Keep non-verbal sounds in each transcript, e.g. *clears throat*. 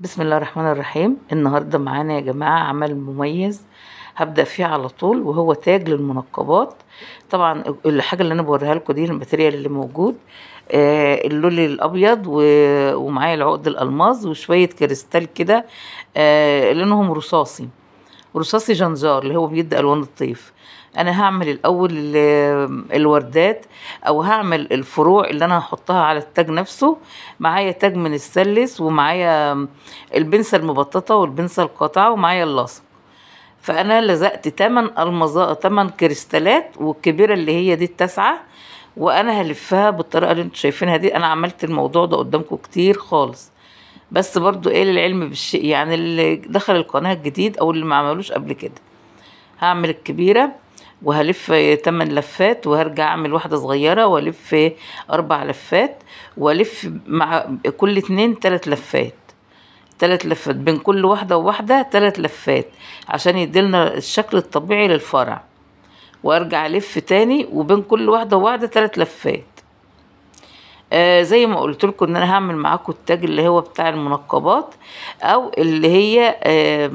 بسم الله الرحمن الرحيم النهاردة معانا يا جماعة عمل مميز هبدأ فيه على طول وهو تاج للمنقبات طبعا الحاجة اللي أنا بوريها لكم دي الماتريال اللي موجود آه اللولي الأبيض ومعايا العقد الألماظ وشوية كريستال كده آه لونهم رصاصي رصاصي جنزار اللي هو بيدي ألوان الطيف انا هعمل الاول الوردات او هعمل الفروع اللي انا هحطها على التاج نفسه معايا تاج من السلس ومعايا البنسه المبططه والبنسه القاطعه ومعايا اللاصق فانا لزقت تمن المظا تمن كريستالات والكبيره اللي هي دي التاسعه وانا هلفها بالطريقه اللي انتم شايفينها دي انا عملت الموضوع ده قدامكم كتير خالص بس برضو ايه العلم بالشيء يعني اللي دخل القناه الجديد او اللي ما عملوش قبل كده هعمل الكبيره وهلف 8 لفات وهرجع اعمل واحده صغيره والف اربع لفات والف مع كل اتنين تلات لفات تلات لفات بين كل واحده وواحده تلات لفات عشان يديلنا الشكل الطبيعي للفرع وارجع الف تاني وبين كل واحده وواحده تلات لفات آه زي ما قلت لكم ان انا هعمل معاكم التاج اللي هو بتاع المنقبات او اللي هي آه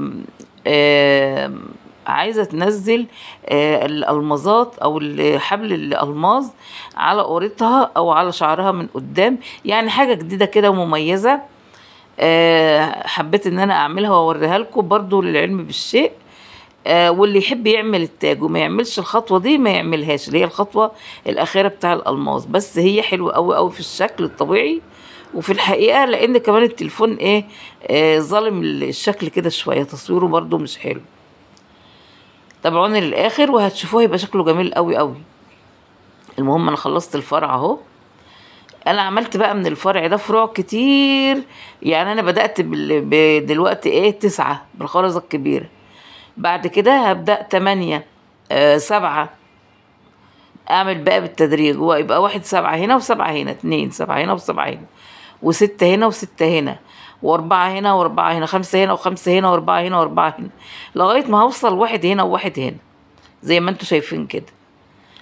آه عايزة تنزل آه، الألمازات أو حبل الألماز على قورتها أو على شعرها من قدام يعني حاجة جديدة كده ومميزة آه، حبيت إن أنا أعملها وأوريها لكم برضو للعلم بالشيء آه، واللي يحب يعمل التاج وما يعملش الخطوه دي ما يعملهاش اللي هي الخطوه الاخيره بتاع الالماظ بس هي حلوه قوي قوي في الشكل الطبيعي وفي الحقيقه لان كمان التليفون ايه ظالم الشكل كده شويه تصويره برده مش حلو تابعوني للاخر وهتشوفوه هيبقى شكله جميل قوي قوي المهم انا خلصت الفرع اهو انا عملت بقى من الفرع ده فروع كتير يعني انا بدات دلوقتي ايه تسعة بالخرزه الكبيره بعد كده هبدا تمانية آه سبعة اعمل بقى بالتدريج هو يبقى واحد سبعة هنا وسبعة هنا اتنين سبعة هنا وسبعة هنا وستة هنا وستة هنا واربعة هنا واربعة هنا خمسة هنا وخمسة هنا واربعة هنا واربعة هنا لغاية ما هوصل واحد هنا وواحد هنا زي ما انتوا شايفين كده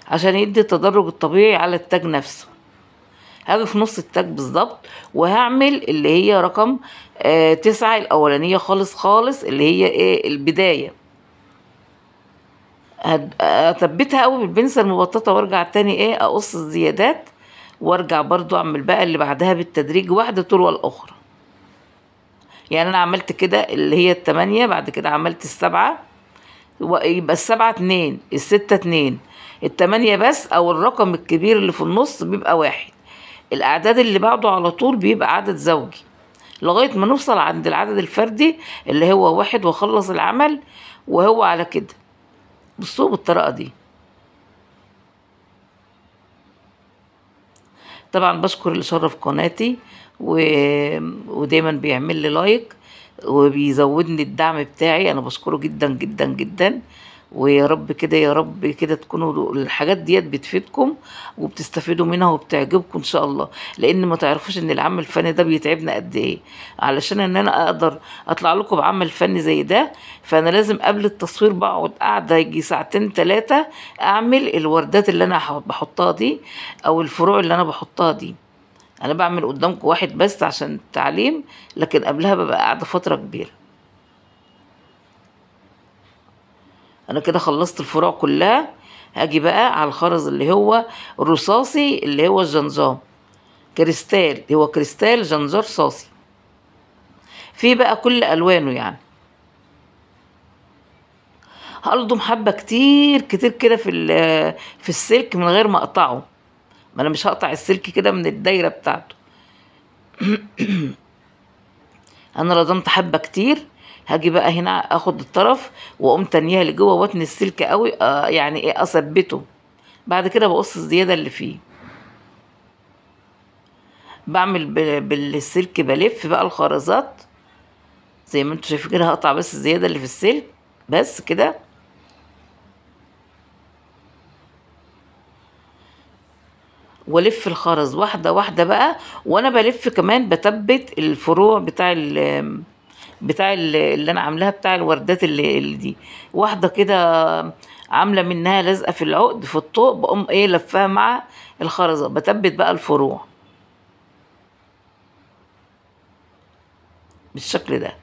عشان يدي التدرج الطبيعي على التاج نفسه هاجي في نص التاج بالظبط وهعمل اللي هي رقم آه تسعة الأولانية خالص خالص اللي هي ايه البداية هثبتها قوي بالبنسة المبططة وارجع تاني ايه اقص الزيادات وارجع برضو اعمل بقى اللي بعدها بالتدريج واحدة طول الاخرى يعني انا عملت كده اللي هي التمانية بعد كده عملت السبعة يبقى السبعة اتنين الستة اتنين التمانية بس او الرقم الكبير اللي في النص بيبقى واحد الاعداد اللي بعده على طول بيبقى عدد زوجي لغاية ما نوصل عند العدد الفردي اللي هو واحد واخلص العمل وهو على كده بصوا بالطريقة دي طبعا بشكر اللي شرف قناتي و... ودايما بيعمل لي لايك وبيزودني الدعم بتاعي انا بشكره جدا جدا جدا ويا رب كده يا رب كده تكونوا الحاجات ديت بتفيدكم وبتستفيدوا منها وبتعجبكم ان شاء الله لان ما تعرفوش ان العمل الفني ده بيتعبنا قد ايه علشان ان انا اقدر اطلع لكم بعمل فني زي ده فانا لازم قبل التصوير بقعد قاعده يجي ساعتين ثلاثه اعمل الوردات اللي انا بحطها دي او الفروع اللي انا بحطها دي انا بعمل قدامكم واحد بس عشان التعليم لكن قبلها ببقى قاعده فتره كبيره انا كده خلصت الفروع كلها هاجي بقى على الخرز اللي هو الرصاصي اللي هو الجنزار كريستال هو كريستال جنزار صاصي في بقى كل الوانه يعني هلضم حبه كتير كتير كده في في السلك من غير ما اقطعه ما انا مش هقطع السلك كده من الدايره بتاعته *clears throat* انا لضمت حبه كتير هاجي بقى هنا اخد الطرف واقوم تانيها لجوه واتني السلك قوي آه يعني ايه اثبته بعد كده بقص الزياده اللي فيه بعمل بالسلك بلف بقى الخرزات زي ما انتوا شايفين كده هقطع بس الزياده اللي في السلك بس كده والف الخرز واحده واحده بقى وانا بلف كمان بثبت الفروع بتاع بتاع اللي انا عاملاها بتاع الوردات اللي, اللي دي واحده كده عامله منها لازقه في العقد في الطوق بقوم ايه لفاها مع الخرزه بثبت بقى الفروع بالشكل ده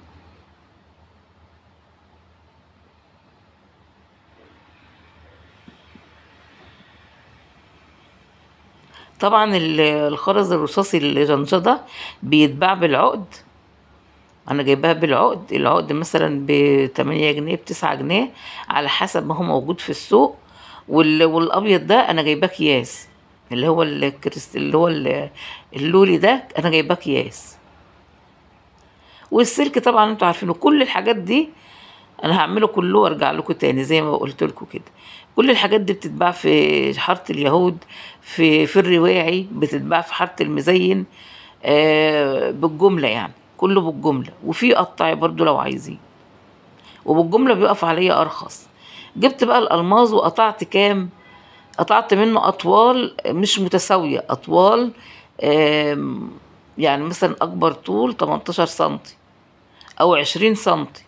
طبعا الخرز الرصاصي الجنجده بيتباع بالعقد انا جايباها بالعقد العقد مثلا بتمانية جنيه بتسعة جنيه على حسب ما هو موجود في السوق والابيض ده انا جايباه اكياس اللي هو الكريست اللي هو اللولي ده انا جايباه اكياس والسلك طبعا انتوا عارفينه كل الحاجات دي انا هعمله كله وارجع لكم تاني زي ما قلت لكم كده كل الحاجات دي بتتباع في حاره اليهود في في الرواعي بتتباع في حاره المزين آه بالجمله يعني كله بالجملة وفي قطعي برضو لو عايزين وبالجملة بيقف عليا أرخص جبت بقى الألماظ وقطعت كام قطعت منه أطوال مش متساوية أطوال يعني مثلا أكبر طول 18 سنتي أو 20 سنتي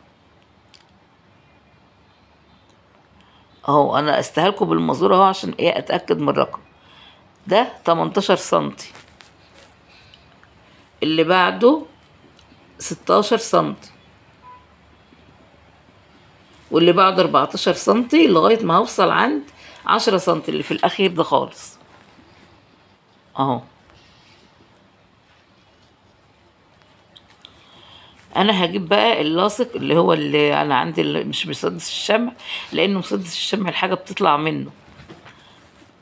أهو أنا أستهلكه بالمزورة أهو عشان إيه أتأكد من الرقم ده 18 سنتي اللي بعده 16 سم واللي بعد 14 سم لغاية ما هوصل عند 10 سم اللي في الأخير ده خالص أهو أنا هجيب بقى اللاصق اللي هو اللي أنا عندي اللي مش مسدس الشمع لأن مسدس الشمع الحاجة بتطلع منه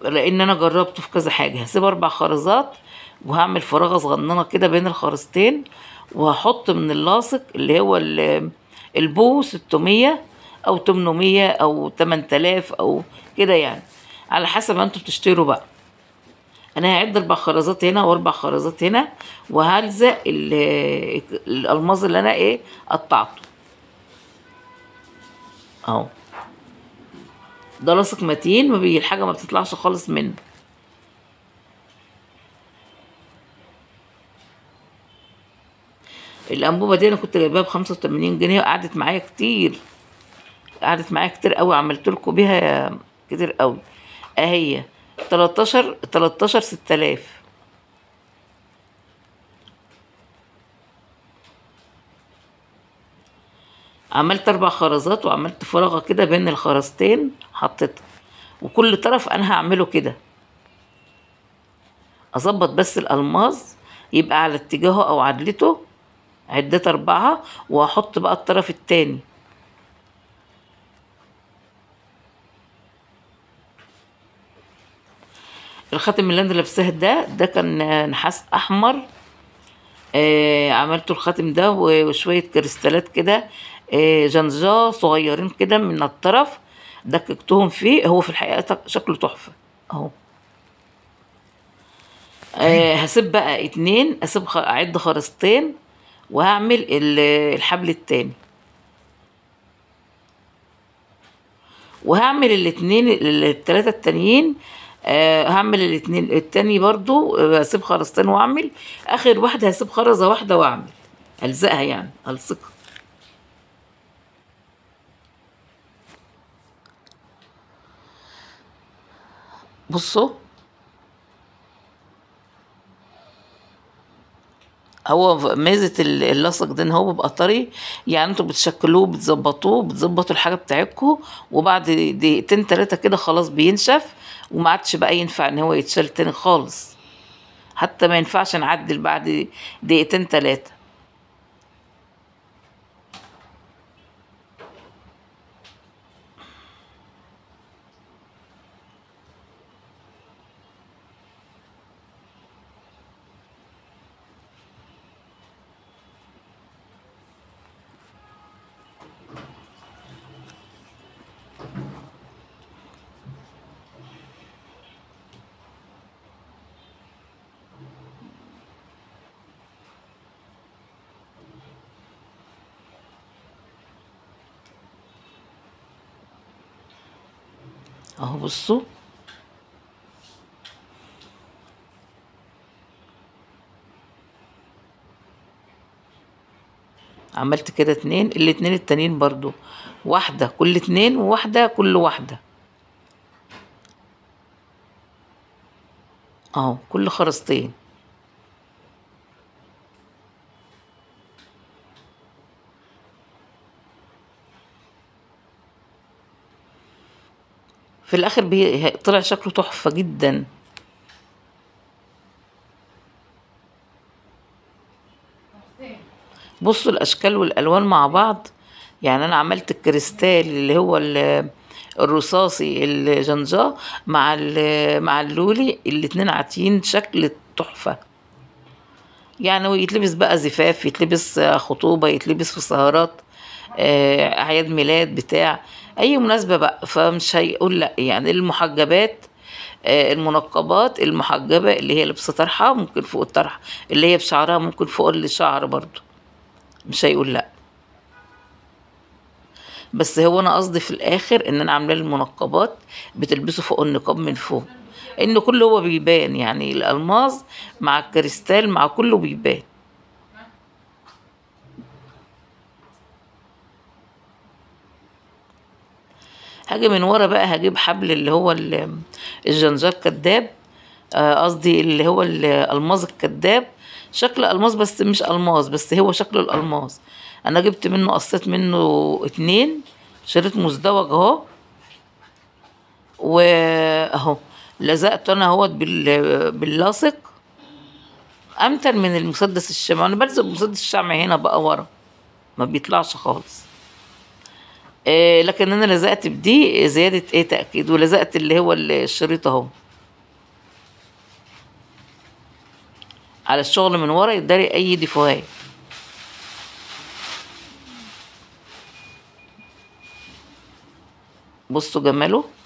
لأن أنا جربته في كذا حاجة هسيب أربع خرزات وهعمل فراغه صغننه كده بين الخرزتين وهحط من اللاصق اللي هو البو 600 او 800 او 8000 او كده يعني على حسب ما انتوا بتشتروا بقى انا هعد اربع خرزات هنا واربع خرزات هنا وهلزق الالماظ اللي انا ايه قطعته اهو ده لاصق متين ما الحاجه ما بتطلعش خالص منه الانبوبه دي انا كنت جايباها ب 85 جنيه وقعدت معايا كتير قعدت معايا كتير قوي عملت لكم بيها كتير قوي اهي 13 13 6000 عملت اربع خرزات وعملت فراغه كده بين الخرزتين حطيتها وكل طرف انا هعمله كده اظبط بس الالماس يبقى على اتجاهه او عدلته عديت أربعة وهحط بقى الطرف التاني الخاتم اللي انا لابساه ده ده كان نحاس احمر آه عملته الخاتم ده وشويه كريستالات كده آه جنزا صغيرين كده من الطرف دككتهم فيه هو في الحقيقه شكله تحفه اهو آه هسيب بقى اتنين اسيب اعد خرزتين وهعمل الحبل التاني وهعمل الاثنين الثلاثه التانيين آه هعمل الاثنين التاني برضو آه، هسيب خرزتين واعمل اخر واحدة هسيب خرزة واحدة واعمل الزقها يعني الصقها بصوا هو ميزه اللصق ده ان هو بيبقى طري يعني انتوا بتشكلوه بتظبطوه بتظبطوا الحاجه بتاعتكم وبعد دقيقتين تلاته كده خلاص بينشف وما عادش بقى ينفع ان هو يتشال تاني خالص حتى ما ينفعش نعدل بعد دقيقتين تلاته اهو بصوا عملت كده اتنين الاتنين التانيين برضو واحدة كل اتنين وواحدة كل واحدة اهو كل خرزتين في الاخر طلع شكله تحفة جدا بصوا الاشكال والالوان مع بعض يعني انا عملت الكريستال اللي هو الرصاصي الجنجا مع مع اللولي الاتنين عاطيين شكل تحفه يعني ويتلبس بقى زفاف يتلبس خطوبه يتلبس في سهرات آه، اعياد ميلاد بتاع اي مناسبه بقى فمش هيقول لا يعني المحجبات آه، المنقبات المحجبة اللي هي لبسه طرحة ممكن فوق الطرحة اللي هي بشعرها ممكن فوق الشعر برضو مش هيقول لأ بس هو أنا قصدي في الآخر إن أنا عاملة المنقبات بتلبسه فوق النقاب من فوق إن كله هو بيبان يعني الألماس مع الكريستال مع كله بيبان هاجي من ورا بقى هجيب حبل اللي هو الجنجار كداب آه، قصدي اللي هو الالماظ الكداب شكل الماظ بس مش الماظ بس هو شكل الالماظ انا جبت منه قصيت منه اتنين شريط مزدوج اهو واهو لزقته انا اهوت باللاصق امتن من المسدس الشمعي انا بلزق المسدس الشمعي هنا بقى ورا ما بيطلعش خالص آه، لكن انا لزقت بدي زياده ايه تاكيد ولزقت اللي هو الشريط اهو على الشغل من ورا يداري اي ديفوهات بصوا جماله